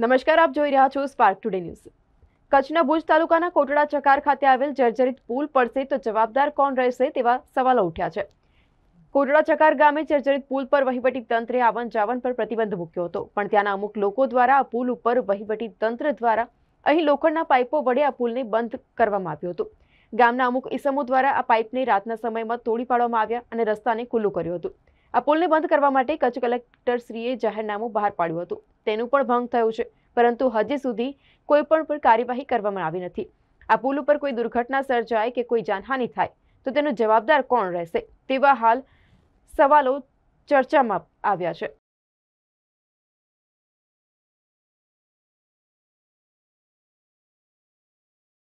નમસ્કાર આપ જોઈ રહ્યા છો સ્પાર્ક ટુડે ન્યૂઝ કચ્છના ભુજ તાલુકાના કોટડા ચકાર ખાતે આવેલ જર્જરિત પુલ પડશે તો જવાબદાર કોણ રહેશે તેવા સવાલો ઉઠ્યા છે કોટડા ચકાર ગામે જર્જરિત પુલ પર વહીવટી તંત્રે આવન જાવન પર પ્રતિબંધ મૂક્યો હતો પણ ત્યાંના અમુક લોકો દ્વારા આ પુલ ઉપર વહીવટી તંત્ર દ્વારા અહીં લોખંડના પાઇપો વડે આ પુલને બંધ કરવામાં આવ્યો હતો ગામના અમુક ઇસમો દ્વારા આ પાઇપને રાતના સમયમાં તોડી પાડવામાં આવ્યા અને રસ્તાને ખુલ્લું કર્યું હતું આ પુલને બંધ કરવા માટે કચ્છ કલેક્ટરશ્રીએ જાહેરનામું બહાર પાડ્યું હતું તેનું પણ ભંગ થયું છે પરંતુ હજી સુધી કોઈ પણ કાર્યવાહી કરવામાં આવી નથી આ પુલ ઉપર કોઈ દુર્ઘટના સર્જાય કે કોઈ જાનહાનિ થાય તો તેનો જવાબદાર કોણ રહેશે તેવા હાલ સવાલો ચર્ચામાં આવ્યા છે